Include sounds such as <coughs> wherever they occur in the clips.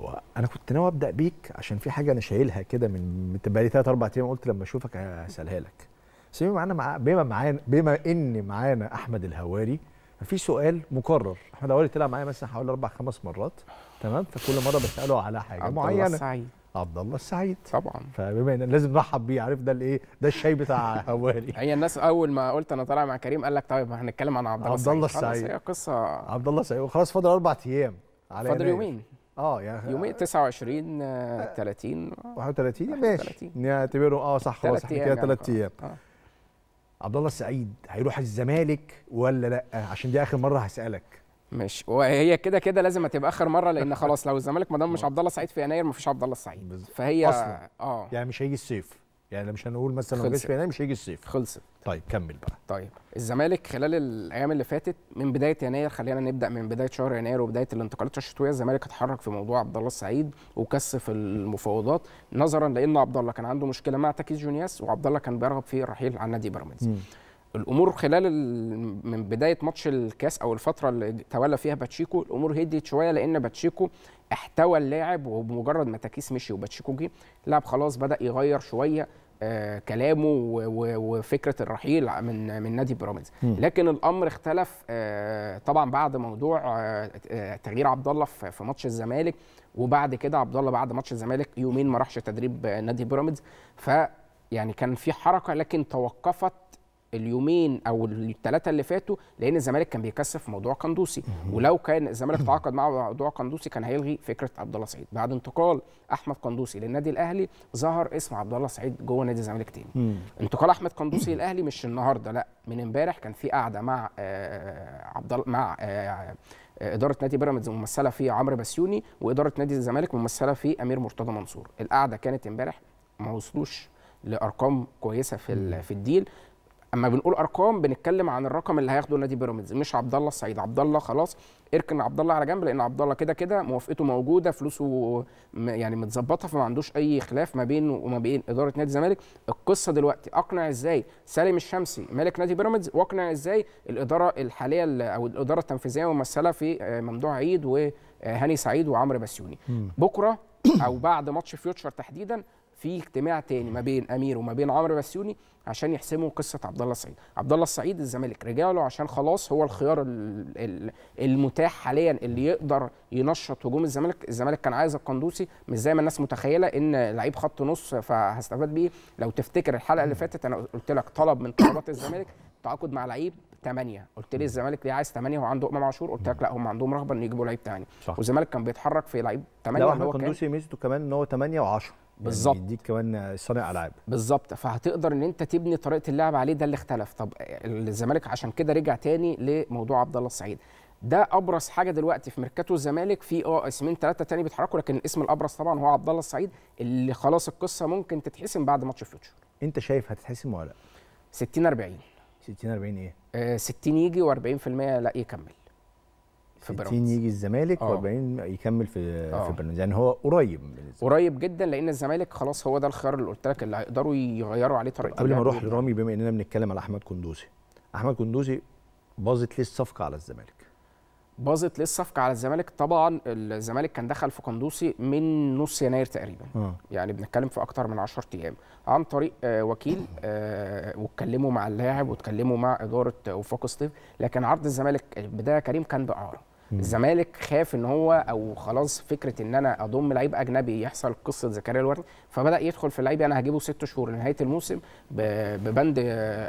هو انا كنت ناوي ابدا بيك عشان في حاجه انا شايلها كده من بقالي ثلاث اربع ايام قلت لما اشوفك هسالها لك بس بما معانا بما معانا بما ان معانا احمد الهواري ففي سؤال مكرر احمد الهواري طلع معايا مثلا حوالي اربع خمس مرات تمام فكل مره بساله على حاجه عبد معينه عبد الله السعيد عبد الله السعيد طبعا فبما ان لازم نرحب بيه عارف ده الايه ده الشاي بتاع <laughs> هواري هي الناس اول ما قلت انا طالع مع كريم قال لك طيب هنتكلم عن عبد الله السعيد عبد الله السعيد هي قصه عبد الله السعيد وخلاص فاضل اربع ايام فاضل يومين اه يعني يومين 29 30 31 ماشي نعتبره اه صح خلاص احنا كده ثلاث يعني. ايام آه. عبد الله السعيد هيروح الزمالك ولا لا عشان دي اخر مره هسالك ماشي وهي كده كده لازم هتبقى اخر مره لان خلاص لو الزمالك ما دام مش <laughs> آه. عبد الله السعيد في يناير ما فيش عبد الله السعيد فهي اصلا اه يعني مش هيجي الصيف يعني مش هنقول مثلا ما جاش في يناير مش هيجي الصيف خلصت طيب كمل بقى طيب الزمالك خلال الايام اللي فاتت من بدايه يناير خلينا نبدا من بدايه شهر يناير وبدايه الانتقالات الشتويه الزمالك اتحرك في موضوع عبد الله السعيد وكثف المفاوضات نظرا لان عبد الله كان عنده مشكله مع تكيس جونياس وعبد الله كان بيرغب في الرحيل عن نادي بيراميدز الامور خلال من بدايه ماتش الكاس او الفتره اللي تولى فيها باتشيكو الامور هديت شويه لان باتشيكو احتوى اللاعب وبمجرد ما تاكيس مشي وباتشيكو جه اللاعب خلاص بدا يغير شويه آه، كلامه وفكره الرحيل من من نادي بيراميدز لكن الامر اختلف آه، طبعا بعد موضوع آه، تغيير عبد الله في ماتش الزمالك وبعد كده عبد الله بعد ماتش الزمالك يومين ما راحش تدريب نادي بيراميدز ف يعني كان في حركه لكن توقفت اليومين او الثلاثه اللي فاتوا لان الزمالك كان بيكثف في موضوع قندوسي ولو كان الزمالك تعاقد مع موضوع قندوسي كان هيلغي فكره عبد الله سعيد بعد انتقال احمد قندوسي للنادي الاهلي ظهر اسم عبد الله سعيد جوه نادي الزمالك تاني انتقال احمد قندوسي للاهلي مش النهارده لا من امبارح كان في قعده مع آه، عبد مع آه، اداره نادي بيراميدز ممثله في عمرو بسيوني واداره نادي الزمالك ممثله في امير مرتضى منصور القعده كانت امبارح ما وصلوش لارقام كويسه في في الديل اما بنقول ارقام بنتكلم عن الرقم اللي هياخده نادي بيراميدز مش عبد الله السعيد عبد الله خلاص اركن عبد الله على جنب لان عبد الله كده كده موافقته موجوده فلوسه يعني متظبطه فما عندوش اي خلاف ما بينه وما بين اداره نادي الزمالك القصه دلوقتي اقنع ازاي سالم الشمسي مالك نادي بيراميدز واقنع ازاي الاداره الحاليه او الاداره التنفيذيه ممثله في ممدوح عيد وهاني سعيد وعمرو بسيوني بكره او بعد ماتش فيوتشر تحديدا في اجتماع تاني ما بين امير وما بين عمرو بسيوني عشان يحسموا قصه عبد الله السعيد عبد الله السعيد الزمالك رجع له عشان خلاص هو الخيار المتاح حاليا اللي يقدر ينشط هجوم الزمالك الزمالك كان عايز القندوسي مش زي ما الناس متخيله ان لعيب خط نص فهستفاد بيه لو تفتكر الحلقه اللي فاتت انا قلت لك طلب من طلبات الزمالك تعاقد مع لعيب 8 قلت لي الزمالك ليه عايز 8 هو عنده امام عاشور قلت لك لا هم عندهم رغبه ان يجيبوا لعيب ثاني والزمالك كان بيتحرك في لعيب 8 لا هو كان ميزته كمان ان هو 8 و10 يعني بالظبط يعني كمان صانع العاب بالظبط فهتقدر ان انت تبني طريقه اللعب عليه ده اللي اختلف طب الزمالك عشان كده رجع تاني لموضوع عبد الله السعيد ده ابرز حاجه دلوقتي في ميركاتو الزمالك في اه اسمين ثلاثه تاني بيتحركوا لكن الاسم الابرز طبعا هو عبد الله السعيد اللي خلاص القصه ممكن تتحسم بعد ماتش فيوتشر انت شايف هتتحسم ولا لا 60 40 60 40 ايه 60 آه، يجي و40% لا يكمل في بيراميدز يجي الزمالك آه. و40 يكمل في أوه. في بيراميدز يعني هو قريب الزمالك. قريب جدا لان الزمالك خلاص هو ده الخيار اللي قلت لك اللي هيقدروا يغيروا عليه طريقه قبل ما اروح لرامي بما اننا بنتكلم على احمد كندوزي احمد كندوزي باظت ليه الصفقه على الزمالك باظت ليه الصفقه على الزمالك طبعا الزمالك كان دخل في كندوسي من نص يناير تقريبا أوه. يعني بنتكلم في اكتر من 10 ايام عن طريق آه، وكيل آه، واتكلموا مع اللاعب واتكلموا مع اداره وفاق ستيف لكن عرض الزمالك البدايه كريم كان باعاره الزمالك خاف ان هو او خلاص فكره ان انا اضم لعيب اجنبي يحصل قصه زكريا الوردي فبدا يدخل في اللعيب يعني انا هجيبه ست شهور لنهايه الموسم ببند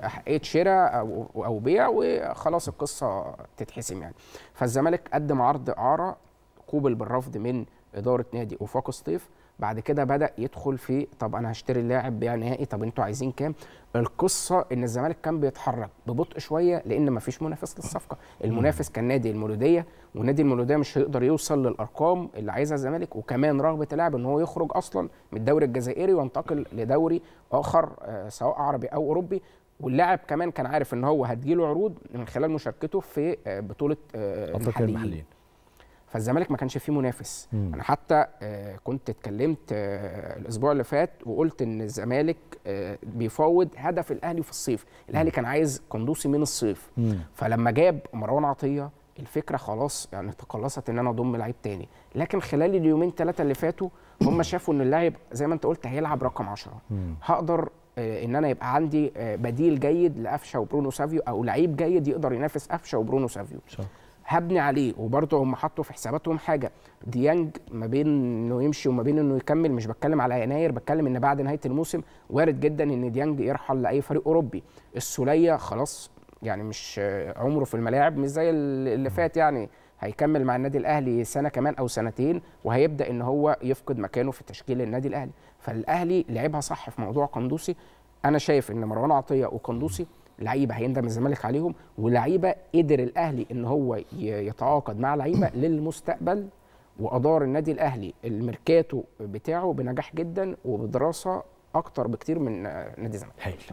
احقيه آه، شراء او او بيع وخلاص القصه تتحسم يعني فالزمالك قدم عرض اعاره قوبل بالرفض من اداره نادي افاق سطيف بعد كده بدا يدخل في طب انا هشتري اللاعب بيع نهائي طب انتوا عايزين كام القصه ان الزمالك كان بيتحرك ببطء شويه لان مفيش منافس للصفقه المنافس كان نادي المولوديه ونادي المولوديه مش هيقدر يوصل للارقام اللي عايزها الزمالك وكمان رغبه اللاعب ان هو يخرج اصلا من الدوري الجزائري وينتقل لدوري اخر آه، سواء عربي او اوروبي واللاعب كمان كان عارف ان هو هتجيله عروض من خلال مشاركته في آه، بطوله آه، المحليين فالزمالك ما كانش فيه منافس مم. انا حتى آه، كنت اتكلمت آه، الاسبوع اللي فات وقلت ان الزمالك آه، بيفاوض هدف الاهلي في الصيف الاهلي كان عايز قندوسي من الصيف مم. فلما جاب مروان عطيه الفكره خلاص يعني تقلصت ان انا اضم لعيب تاني لكن خلال اليومين ثلاثه اللي فاتوا هم <coughs> شافوا ان اللاعب زي ما انت قلت هيلعب رقم 10 هقدر ان انا يبقى عندي بديل جيد لافشا وبرونو سافيو او لعيب جيد يقدر ينافس افشا وبرونو سافيو صح. هبني عليه وبرضه هم حطوا في حساباتهم حاجه ديانج ما بين انه يمشي وما بين انه يكمل مش بتكلم على يناير بتكلم ان بعد نهايه الموسم وارد جدا ان ديانج يرحل لاي فريق اوروبي السوليه خلاص يعني مش عمره في الملاعب مش زي اللي فات يعني هيكمل مع النادي الاهلي سنه كمان او سنتين وهيبدا ان هو يفقد مكانه في تشكيل النادي الاهلي فالاهلي لعبها صح في موضوع قندوسي انا شايف ان مروان عطيه وقندوسي لعيبه هيندم الزمالك عليهم ولعيبه قدر الاهلي ان هو يتعاقد مع لعيبه للمستقبل وادار النادي الاهلي الميركاتو بتاعه بنجاح جدا وبدراسه اكتر بكتير من نادي الزمالك